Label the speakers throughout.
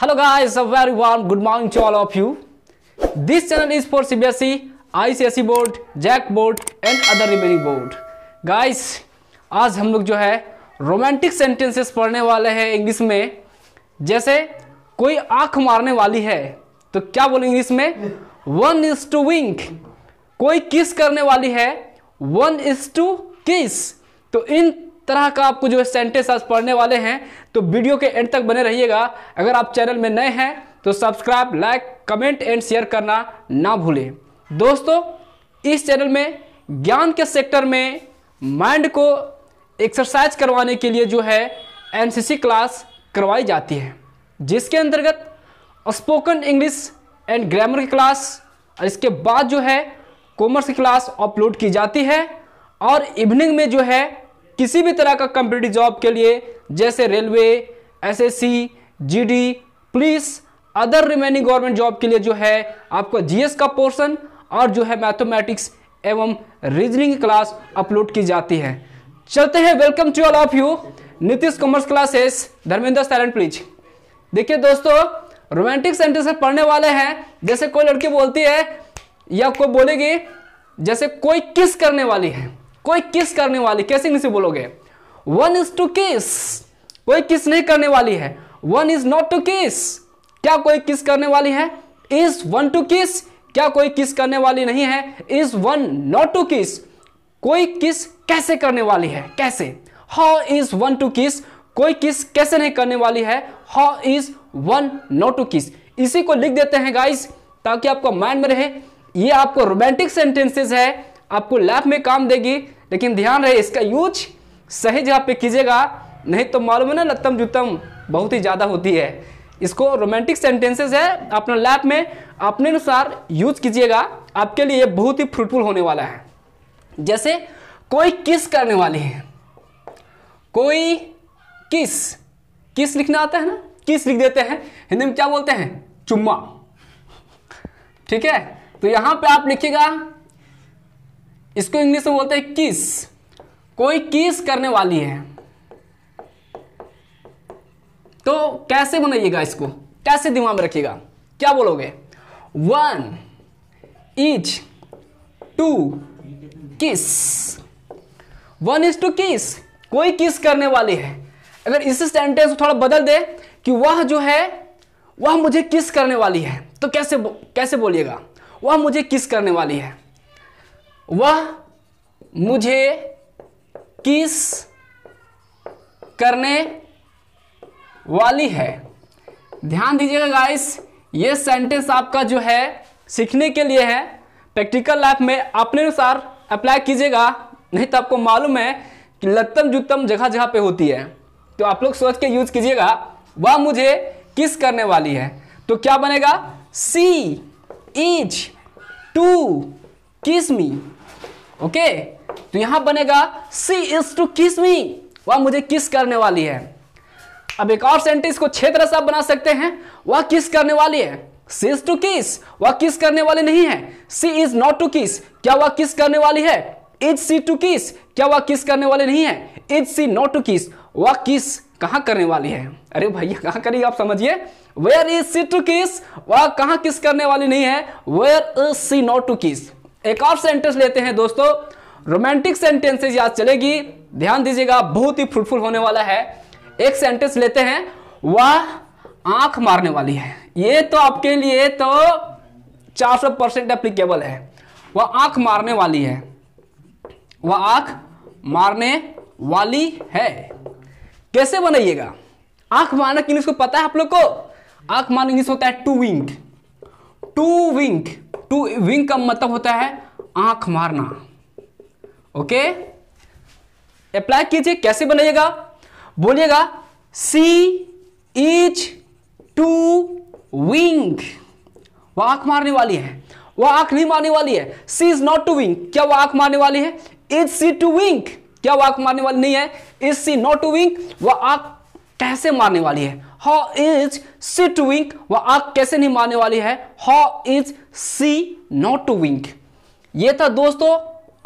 Speaker 1: hello guys a very warm good morning to all of you this channel is for cbse icse board JAC board and other remaining board guys आज हम लोग जो है romantic sentences पढ़ने वाले हैं English में जैसे कोई आंख मारने वाली है तो क्या बोलेंगे इंग्लिश में वन इज टू विंक कोई किस करने वाली है वन इज टू किस तो इन तरह का आपको जो है सेंटेंस आज पढ़ने वाले हैं तो वीडियो के एंड तक बने रहिएगा अगर आप चैनल में नए हैं तो subscribe like comment and share करना ना भूलें दोस्तों इस चैनल में ज्ञान के सेक्टर में माइंड को एक्सरसाइज करवाने के लिए जो है एनसीसी क्लास करवाई जाती है जिसके अंतर्गत स्पोकन इंग्लिश एंड ग्रामर की क्लास और इसके बाद जो है कॉमर्स की क्लास अपलोड की जाती है और इवनिंग में जो है किसी भी तरह का कम्पिटिटिव जॉब के लिए जैसे railway SSC GD police other remaining government job के लिए जो है आपको जीएस का पोर्शन और जो है मैथमेटिक्स एवं रीजनिंग क्लास अपलोड की जाती है चलते हैं welcome to all of you Nitish commerce classes Dharmendra सैलन प्लीज देखिए दोस्तों रोमांटिक सेंटेंस पढ़ने वाले हैं जैसे कोई लड़की बोलती है या कोई बोलेगी जैसे कोई किस करने वाली है कोई किस करने वाली कैसे इंग्लिश बोलोगे वन इज टू किस कोई किस नहीं करने वाली है वन इज नॉट टू किस क्या कोई किस करने वाली है इज वन टू किस क्या कोई किस करने वाली नहीं है is one not to kiss कोई किस कैसे करने वाली है कैसे how is one two kiss कोई किस कैसे नहीं करने वाली है how is one not to kiss इसी को लिख देते हैं गाइस ताकि आपको माइंड में रहे ये आपको रोमांटिक सेंटेंसेस है आपको लैब में काम देगी लेकिन ध्यान रहे इसका यूज सही जगह पे कीजिएगा नहीं तो मालूम है ना लत्तम जुतम बहुत ही ज़्यादा होती है इसको रोमांटिक सेंटेंसेस है अपना लैब में अपने अनुसार यूज कीजिएगा आपके लिए ये बहुत ही फ्रूटफुल होने वाला है जैसे कोई किस करने वाली है कोई किस किस लिखना आता है ना किस लिख देते हैं हिंदी में क्या बोलते हैं चुम्मा ठीक है तो यहां पे आप लिखिएगा इसको इंग्लिश में बोलते हैं किस कोई किस करने वाली है तो कैसे बनाइएगा इसको कैसे दिमाग में रखिएगा क्या बोलोगे one each to kiss one is to kiss कोई किस करने वाली है अगर इस सेंटेंस को थोड़ा बदल दे कि वह जो है वह मुझे किस करने वाली है तो कैसे कैसे बोलिएगा वह मुझे किस करने वाली है वह मुझे किस करने वाली है ध्यान दीजिएगा गाइस ये सेंटेंस आपका जो है सीखने के लिए है प्रैक्टिकल लाइफ में अपने अनुसार अप्लाई कीजिएगा नहीं तो आपको मालूम है कि लत्तम जुत्तम जगह जगह पे होती है तो आप लोग सोच के यूज कीजिएगा वह मुझे किस करने वाली है तो क्या बनेगा सी इज टू किस मी ओके तो यहां बनेगा सी इज टू किस मी वह मुझे किस करने वाली है अब एक और सेंटेंस को क्षेत्र से आप बना सकते हैं वह किस करने वाली है सी इज टू किस वह किस करने वाली नहीं है सी इज नॉट टू किस क्या वह किस करने वाली है इज सी टू किस क्या वह किस करने वाली नहीं है इज सी नॉट टू किस वह किस कहां करने वाली है अरे भैया कहां करिए आप समझिए वेयर इज सी टू किस वह कहां किस करने वाली नहीं है where is she not to kiss एक और सेंटेंस लेते हैं दोस्तों रोमांटिक सेंटेंसेज याद चलेगी ध्यान दीजिएगा बहुत ही फ्रूटफुल होने वाला है एक सेंटेंस लेते हैं वह आंख मारने वाली है ये तो आपके लिए तो 400 परसेंट एप्लीकेबल है वह आंख मारने वाली है वह आंख मारने वाली है कैसे बनाइएगा आंख मारना इंग्लिश को पता है आप लोग को आंख मारने होता है to wink to wink to wink का मतलब होता है आंख मारना ओके अप्लाई कीजिए कैसे बनाइएगा बोलिएगा सी इज टू विंग वह आंख मारने वाली है वह आंख नहीं मारने वाली है she is not to wink क्या वह आंख मारने वाली है इज सी टू विंग क्या वह आंख मारने वाली नहीं है is she not to wink वह आंख कैसे मारने वाली है how is she to wink वह आग कैसे नहीं मारने वाली है how is she not to wink ये था दोस्तों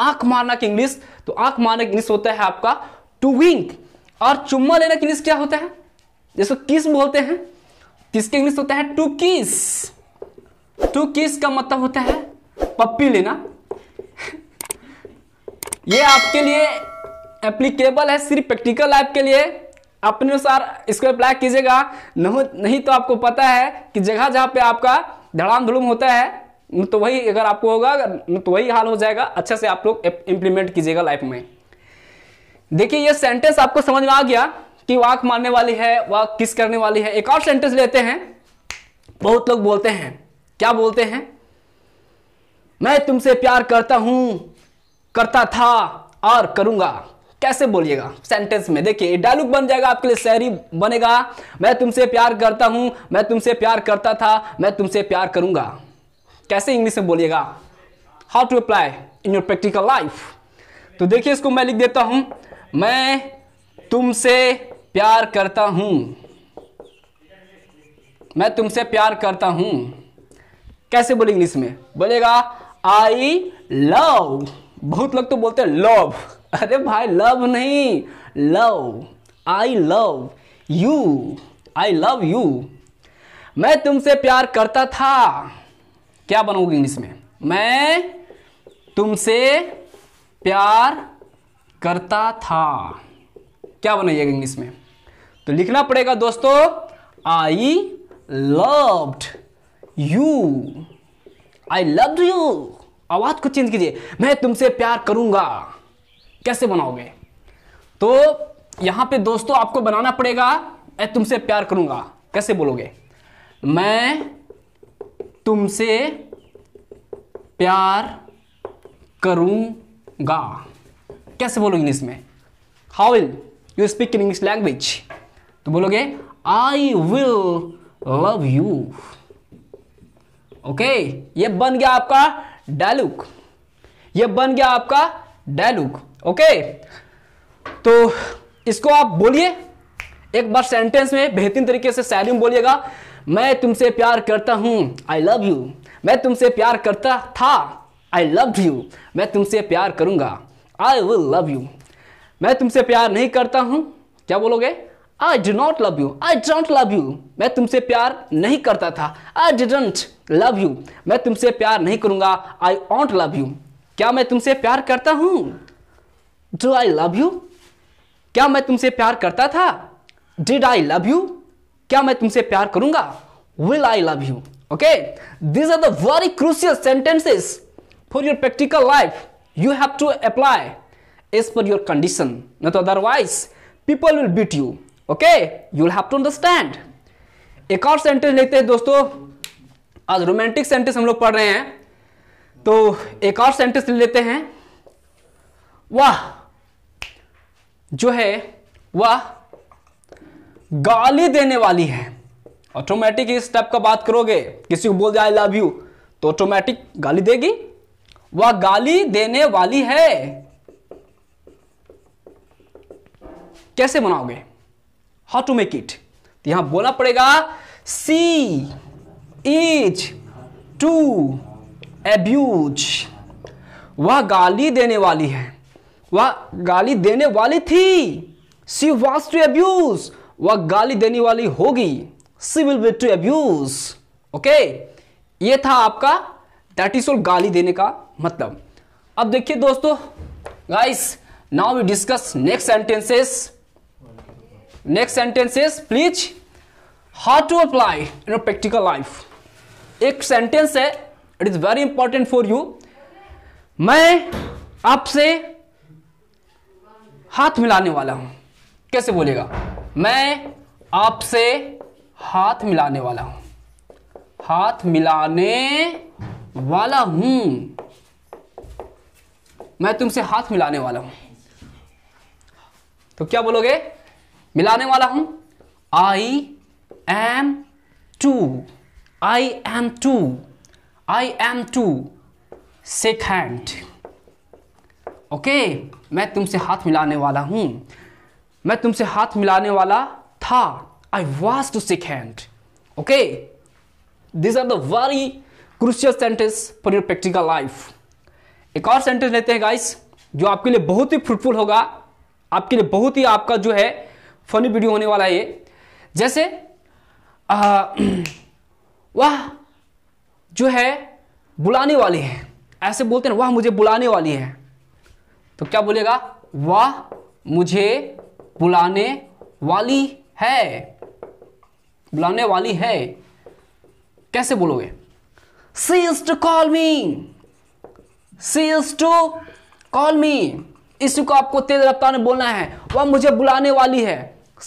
Speaker 1: आंख मारना की इंग्लिश तो आंख मारने की इंग्लिश होता है आपका टू विंक और चुम्मा लेना की इंग्लिश क्या होता है जैसे किस बोलते हैं किसके इंग्लिश होता है टू किस टू किस का मतलब होता है पप्पी लेना ये आपके लिए एप्लीकेबल है सिर्फ प्रैक्टिकल लाइफ के लिए अपने अनुसार इसको अप्लाई कीजिएगा नहीं तो आपको पता है कि जगह जहां पे आपका धड़ाम धुलूम होता है तो वही अगर आपको होगा तो वही हाल हो जाएगा अच्छे से आप लोग इंप्लीमेंट कीजिएगा लाइफ में देखिए ये सेंटेंस आपको समझ में आ गया कि वाक मारने वाली है वाक किस करने वाली है एक और सेंटेंस लेते हैं बहुत लोग बोलते हैं क्या बोलते हैं मैं तुमसे प्यार करता हूं करता था और करूंगा कैसे बोलिएगा सेंटेंस में देखिए डायलॉग बन जाएगा आपके लिए शहरी बनेगा मैं तुमसे प्यार करता हूं मैं तुमसे प्यार करता था मैं तुमसे प्यार करूंगा कैसे इंग्लिश में बोलिएगा how to apply in your practical life तो देखिए इसको मैं लिख देता हूं मैं तुमसे प्यार करता हूं मैं तुमसे प्यार करता हूं कैसे बोले इंग्लिश में बोलेगा आई लव बहुत लोग तो बोलते हैं लव अरे भाई लव नहीं love I love you I love you मैं तुमसे प्यार करता था क्या बनोगे इंग्लिश में मैं तुमसे प्यार करता था क्या बनाइएगा इंग्लिश में तो लिखना पड़ेगा दोस्तों I loved you I loved you आवाज को चेंज कीजिए मैं तुमसे प्यार करूंगा कैसे बनाओगे तो यहां पे दोस्तों आपको बनाना पड़ेगा मैं तुमसे प्यार करूंगा कैसे बोलोगे मैं तुमसे प्यार करूंगा कैसे बोलोगे इंग्लिश में how will you speak in English language तो बोलोगे I will love you okay ये बन गया आपका डायलॉग ये बन गया आपका डायलॉग ओके तो इसको आप बोलिए एक बार सेंटेंस में बेहतरीन तरीके से शायरी में बोलिएगा मैं तुमसे प्यार करता हूं आई लव यू मैं तुमसे प्यार करता था आई लव यू मैं तुमसे प्यार करूंगा आई विल लव यू मैं तुमसे प्यार नहीं करता हूं क्या बोलोगे I did not love you I don't love you मैं तुमसे प्यार नहीं करता था आई डिडंट लव यू मैं तुमसे प्यार नहीं करूंगा आई ऑन्ट लव यू क्या मैं तुमसे प्यार करता हूं डू आई लव यू क्या मैं तुमसे प्यार करता था डिड आई लव यू क्या मैं तुमसे प्यार करूंगा will I love you okay these are the very crucial sentences for your practical life you have to apply as per your condition तो otherwise people will beat you okay you will have to understand एक और sentence लेते हैं दोस्तों आज romantic sentence हम लोग पढ़ रहे हैं तो एक और सेंटेंस ले लेते हैं वाह जो है वह गाली देने वाली है ऑटोमेटिक इस टाइप का बात करोगे किसी को बोल दे आई लव यू तो ऑटोमेटिक गाली देगी वह गाली देने वाली है कैसे बनाओगे हाउ टू मेक इट यहां बोलना पड़ेगा सी इज टू एब्यूज वह गाली देने वाली है वह गाली देने वाली थी सी वॉज टू अब्यूज वह गाली देने वाली होगी she will be to abuse okay ये था आपका दैट इज ऑल गाली देने का मतलब अब देखिए दोस्तों guys now we discuss next sentences next sentences please how to apply in your practical life एक सेंटेंस है it is very important for you मैं आपसे हाथ मिलाने वाला हूं कैसे बोलेगा मैं आपसे हाथ मिलाने वाला हूं हाथ मिलाने वाला हूं मैं तुमसे हाथ मिलाने वाला हूं तो क्या बोलोगे मिलाने वाला हूं I am to I am to I am to shake hand okay मैं तुमसे हाथ मिलाने वाला हूँ मैं तुमसे हाथ मिलाने वाला था I was to shake hand okay this are the very crucial sentence for your practical life एक और सेंटेंस लेते हैं गाइस जो आपके लिए बहुत ही फ्रूटफुल होगा आपके लिए बहुत ही आपका जो है फनी वीडियो होने वाला है ये जैसे वह जो है बुलाने वाली है ऐसे बोलते हैं वह मुझे बुलाने वाली है तो क्या बोलेगा वह मुझे बुलाने वाली है बुलाने वाली है कैसे बोलोगे she is to call me she is to call me इसको को आपको तेज रफ्तार में बोलना है वह मुझे बुलाने वाली है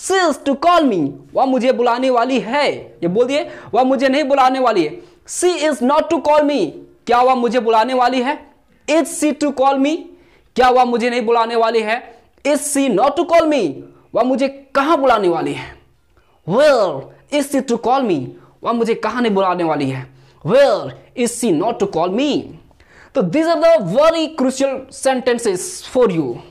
Speaker 1: she is to call me वह मुझे बुलाने वाली है ये बोल दिए वह मुझे नहीं बुलाने वाली है she is not to call me क्या वह मुझे बुलाने वाली है is she to call me क्या वह मुझे नहीं बुलाने वाली है is she not to call me वह मुझे कहा बुलाने वाली है where is C to call me वह मुझे कहा नहीं बुलाने वाली है where is she not to call me तो these are the very crucial sentences for you